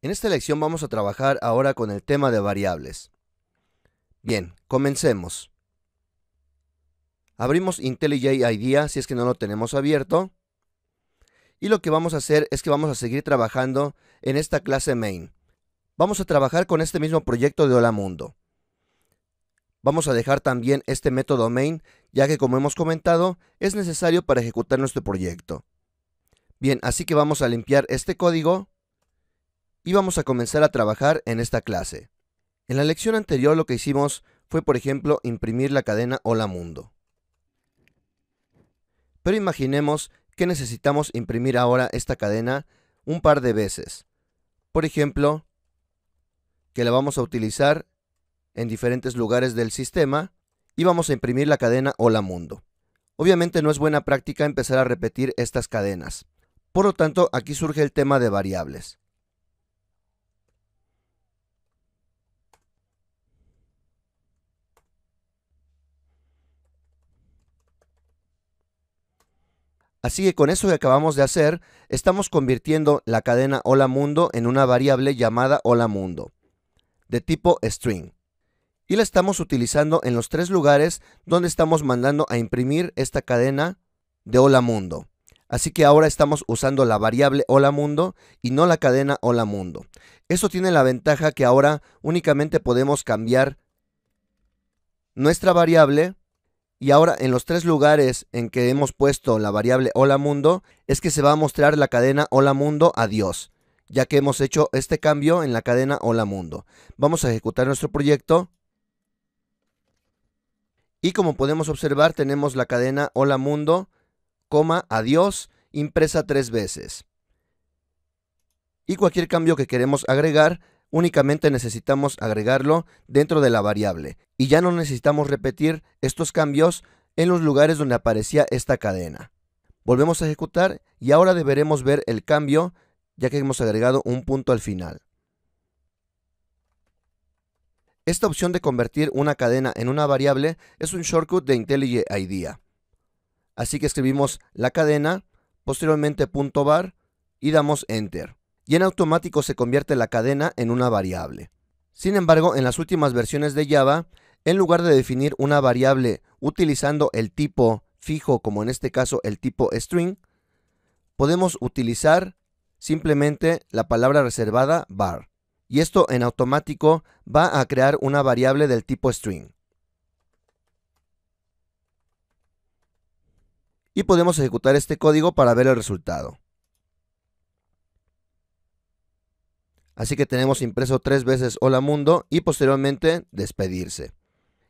En esta lección vamos a trabajar ahora con el tema de variables. Bien, comencemos. Abrimos IntelliJ IDEA si es que no lo tenemos abierto. Y lo que vamos a hacer es que vamos a seguir trabajando en esta clase main. Vamos a trabajar con este mismo proyecto de Hola Mundo. Vamos a dejar también este método main, ya que como hemos comentado, es necesario para ejecutar nuestro proyecto. Bien, así que vamos a limpiar este código vamos a comenzar a trabajar en esta clase. En la lección anterior lo que hicimos fue, por ejemplo, imprimir la cadena Hola Mundo. Pero imaginemos que necesitamos imprimir ahora esta cadena un par de veces. Por ejemplo, que la vamos a utilizar en diferentes lugares del sistema y vamos a imprimir la cadena Hola Mundo. Obviamente no es buena práctica empezar a repetir estas cadenas. Por lo tanto, aquí surge el tema de variables. Así que con eso que acabamos de hacer, estamos convirtiendo la cadena hola mundo en una variable llamada hola mundo, de tipo string. Y la estamos utilizando en los tres lugares donde estamos mandando a imprimir esta cadena de hola mundo. Así que ahora estamos usando la variable hola mundo y no la cadena hola mundo. Eso tiene la ventaja que ahora únicamente podemos cambiar nuestra variable y ahora en los tres lugares en que hemos puesto la variable hola mundo es que se va a mostrar la cadena hola mundo adiós, ya que hemos hecho este cambio en la cadena hola mundo. Vamos a ejecutar nuestro proyecto. Y como podemos observar tenemos la cadena hola mundo, adiós, impresa tres veces. Y cualquier cambio que queremos agregar únicamente necesitamos agregarlo dentro de la variable y ya no necesitamos repetir estos cambios en los lugares donde aparecía esta cadena. Volvemos a ejecutar y ahora deberemos ver el cambio ya que hemos agregado un punto al final. Esta opción de convertir una cadena en una variable es un shortcut de IntelliJ IDEA. Así que escribimos la cadena, posteriormente punto bar y damos Enter y en automático se convierte la cadena en una variable. Sin embargo, en las últimas versiones de Java, en lugar de definir una variable utilizando el tipo fijo, como en este caso el tipo string, podemos utilizar simplemente la palabra reservada var. Y esto en automático va a crear una variable del tipo string. Y podemos ejecutar este código para ver el resultado. Así que tenemos impreso tres veces hola mundo y posteriormente despedirse.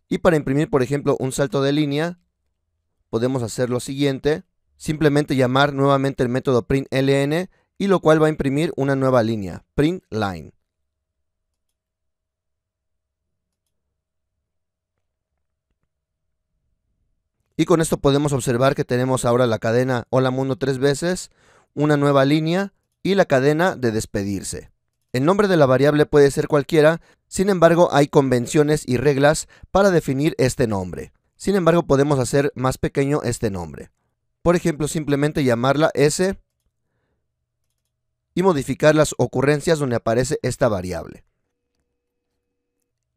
Y para imprimir, por ejemplo, un salto de línea, podemos hacer lo siguiente. Simplemente llamar nuevamente el método println y lo cual va a imprimir una nueva línea, printLine. Y con esto podemos observar que tenemos ahora la cadena hola mundo tres veces, una nueva línea y la cadena de despedirse. El nombre de la variable puede ser cualquiera, sin embargo hay convenciones y reglas para definir este nombre. Sin embargo podemos hacer más pequeño este nombre. Por ejemplo, simplemente llamarla S y modificar las ocurrencias donde aparece esta variable.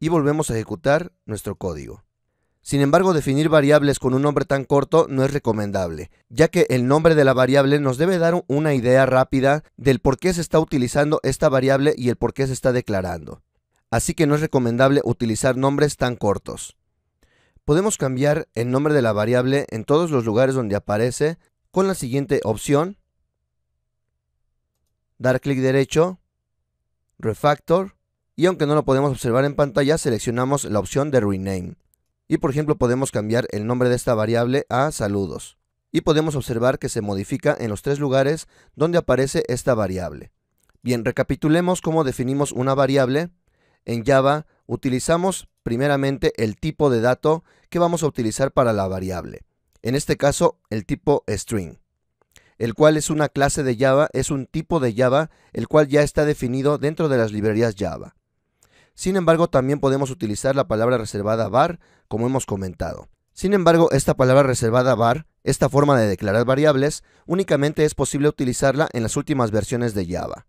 Y volvemos a ejecutar nuestro código. Sin embargo, definir variables con un nombre tan corto no es recomendable, ya que el nombre de la variable nos debe dar una idea rápida del por qué se está utilizando esta variable y el por qué se está declarando. Así que no es recomendable utilizar nombres tan cortos. Podemos cambiar el nombre de la variable en todos los lugares donde aparece con la siguiente opción. Dar clic derecho, Refactor, y aunque no lo podemos observar en pantalla, seleccionamos la opción de Rename. Y por ejemplo podemos cambiar el nombre de esta variable a saludos. Y podemos observar que se modifica en los tres lugares donde aparece esta variable. Bien, recapitulemos cómo definimos una variable. En Java utilizamos primeramente el tipo de dato que vamos a utilizar para la variable. En este caso, el tipo string, el cual es una clase de Java, es un tipo de Java, el cual ya está definido dentro de las librerías Java. Sin embargo, también podemos utilizar la palabra reservada var, como hemos comentado. Sin embargo, esta palabra reservada var, esta forma de declarar variables, únicamente es posible utilizarla en las últimas versiones de Java.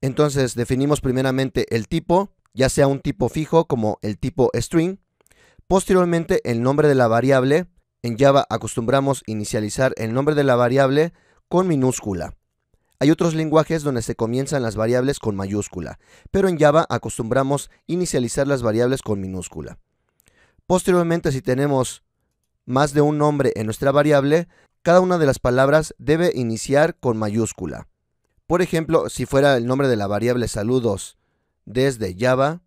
Entonces, definimos primeramente el tipo, ya sea un tipo fijo como el tipo string, posteriormente el nombre de la variable, en Java acostumbramos inicializar el nombre de la variable con minúscula. Hay otros lenguajes donde se comienzan las variables con mayúscula, pero en Java acostumbramos inicializar las variables con minúscula. Posteriormente, si tenemos más de un nombre en nuestra variable, cada una de las palabras debe iniciar con mayúscula. Por ejemplo, si fuera el nombre de la variable saludos desde Java,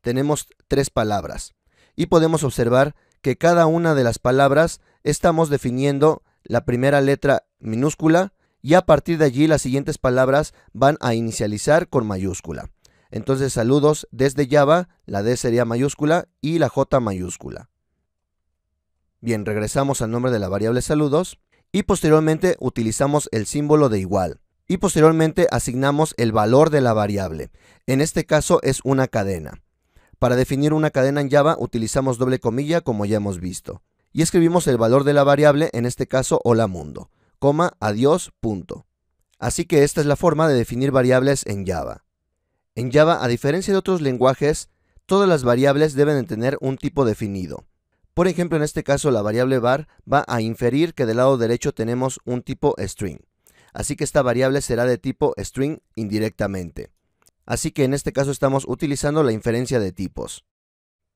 tenemos tres palabras y podemos observar que cada una de las palabras estamos definiendo la primera letra minúscula, y a partir de allí las siguientes palabras van a inicializar con mayúscula. Entonces saludos desde Java, la D sería mayúscula y la J mayúscula. Bien, regresamos al nombre de la variable saludos y posteriormente utilizamos el símbolo de igual y posteriormente asignamos el valor de la variable. En este caso es una cadena. Para definir una cadena en Java utilizamos doble comilla como ya hemos visto. Y escribimos el valor de la variable, en este caso hola mundo coma, adiós, punto. Así que esta es la forma de definir variables en Java. En Java, a diferencia de otros lenguajes, todas las variables deben tener un tipo definido. Por ejemplo, en este caso la variable var va a inferir que del lado derecho tenemos un tipo string. Así que esta variable será de tipo string indirectamente. Así que en este caso estamos utilizando la inferencia de tipos.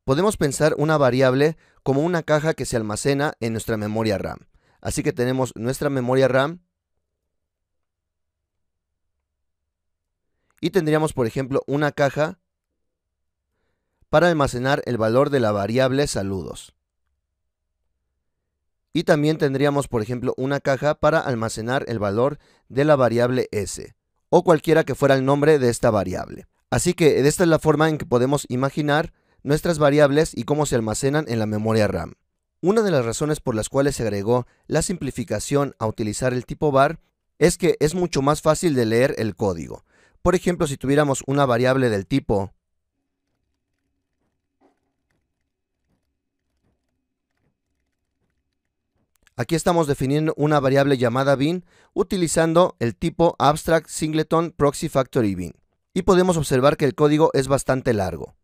Podemos pensar una variable como una caja que se almacena en nuestra memoria RAM. Así que tenemos nuestra memoria RAM. Y tendríamos, por ejemplo, una caja para almacenar el valor de la variable saludos. Y también tendríamos, por ejemplo, una caja para almacenar el valor de la variable s, o cualquiera que fuera el nombre de esta variable. Así que esta es la forma en que podemos imaginar nuestras variables y cómo se almacenan en la memoria RAM. Una de las razones por las cuales se agregó la simplificación a utilizar el tipo var es que es mucho más fácil de leer el código. Por ejemplo, si tuviéramos una variable del tipo Aquí estamos definiendo una variable llamada bin utilizando el tipo abstract singleton proxy factory bin y podemos observar que el código es bastante largo.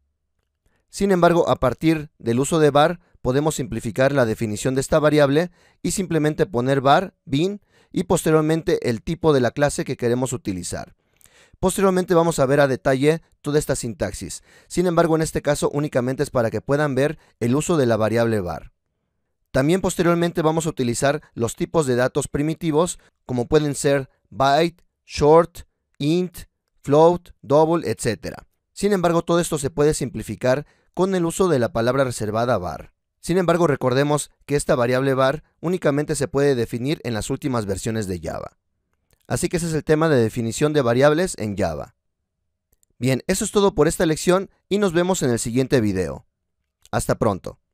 Sin embargo, a partir del uso de var podemos simplificar la definición de esta variable y simplemente poner var, bin y posteriormente el tipo de la clase que queremos utilizar. Posteriormente vamos a ver a detalle toda esta sintaxis, sin embargo en este caso únicamente es para que puedan ver el uso de la variable var. También posteriormente vamos a utilizar los tipos de datos primitivos como pueden ser byte, short, int, float, double, etc. Sin embargo todo esto se puede simplificar con el uso de la palabra reservada var. Sin embargo, recordemos que esta variable var únicamente se puede definir en las últimas versiones de Java. Así que ese es el tema de definición de variables en Java. Bien, eso es todo por esta lección y nos vemos en el siguiente video. Hasta pronto.